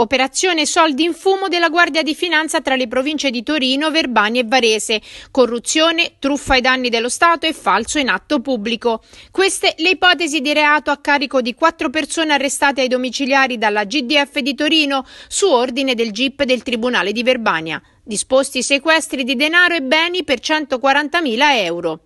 Operazione Soldi in fumo della Guardia di Finanza tra le province di Torino, Verbani e Varese. Corruzione, truffa ai danni dello Stato e falso in atto pubblico. Queste le ipotesi di reato a carico di quattro persone arrestate ai domiciliari dalla GDF di Torino su ordine del GIP del Tribunale di Verbania. Disposti sequestri di denaro e beni per 140.000 euro.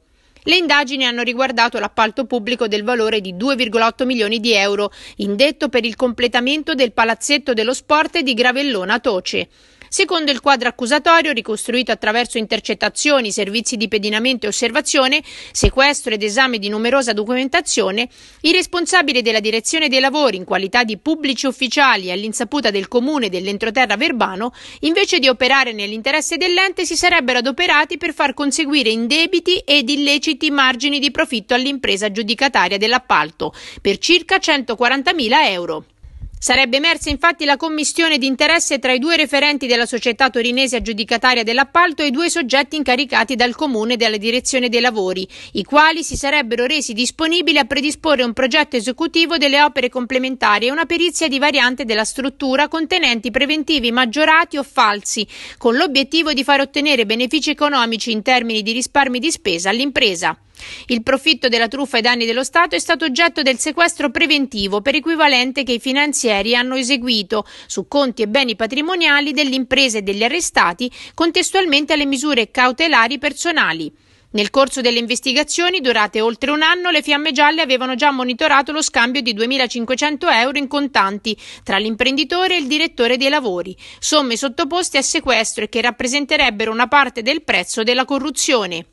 Le indagini hanno riguardato l'appalto pubblico del valore di 2,8 milioni di euro, indetto per il completamento del palazzetto dello sport di Gravellona Toce. Secondo il quadro accusatorio, ricostruito attraverso intercettazioni, servizi di pedinamento e osservazione, sequestro ed esame di numerosa documentazione, i responsabili della direzione dei lavori, in qualità di pubblici ufficiali all'insaputa del comune dell'entroterra Verbano, invece di operare nell'interesse dell'ente, si sarebbero adoperati per far conseguire indebiti ed illeciti margini di profitto all'impresa giudicataria dell'appalto per circa 140.000 euro. Sarebbe emersa infatti la commissione di interesse tra i due referenti della società torinese aggiudicataria dell'appalto e i due soggetti incaricati dal comune e dalla direzione dei lavori, i quali si sarebbero resi disponibili a predisporre un progetto esecutivo delle opere complementari e una perizia di variante della struttura contenenti preventivi maggiorati o falsi, con l'obiettivo di far ottenere benefici economici in termini di risparmi di spesa all'impresa. Il profitto della truffa ai danni dello Stato è stato oggetto del sequestro preventivo per equivalente che i finanzieri hanno eseguito su conti e beni patrimoniali dell'impresa e degli arrestati contestualmente alle misure cautelari personali. Nel corso delle investigazioni, durate oltre un anno, le Fiamme Gialle avevano già monitorato lo scambio di 2.500 euro in contanti tra l'imprenditore e il direttore dei lavori, somme sottoposte a sequestro e che rappresenterebbero una parte del prezzo della corruzione.